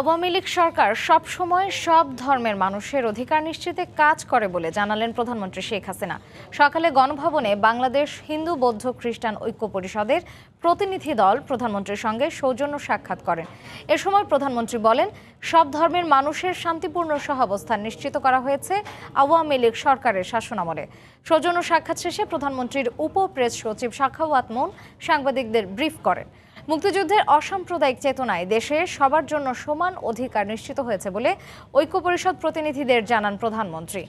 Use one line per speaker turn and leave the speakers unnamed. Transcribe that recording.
আওয়ামী লীগ সরকার সবসময় সব ধর্মের মানুষের অধিকার নিশ্চিতে কাজ করে বলে জানালেন প্রধানমন্ত্রী শেখ হাসিনা সকালে গণভবনে বাংলাদেশ হিন্দু বৌদ্ধ খ্রিস্টান ঐক্য পরিষদের প্রতিনিধি দল প্রধানমন্ত্রীর সঙ্গে সৌজন্য সাক্ষাৎ করেন এ সময় প্রধানমন্ত্রী বলেন সব ধর্মের মানুষের শান্তিপূর্ণ সহাবস্থান নিশ্চিত করা হয়েছে আওয়ামী লীগ সরকারের শাসনামলে সৌজন্য সাক্ষাৎ শেষে প্রধানমন্ত্রীর উপ প্রেস সচিব শাখাওয়াত মন সাংবাদিকদের ব্রিফ করেন মুক্তিযুদ্ধের অসাম্প্রদায়িক চেতনায় দেশে সবার জন্য সমান অধিকার নিশ্চিত হয়েছে বলে ঐক্য পরিষদ প্রতিনিধিদের জানান প্রধানমন্ত্রী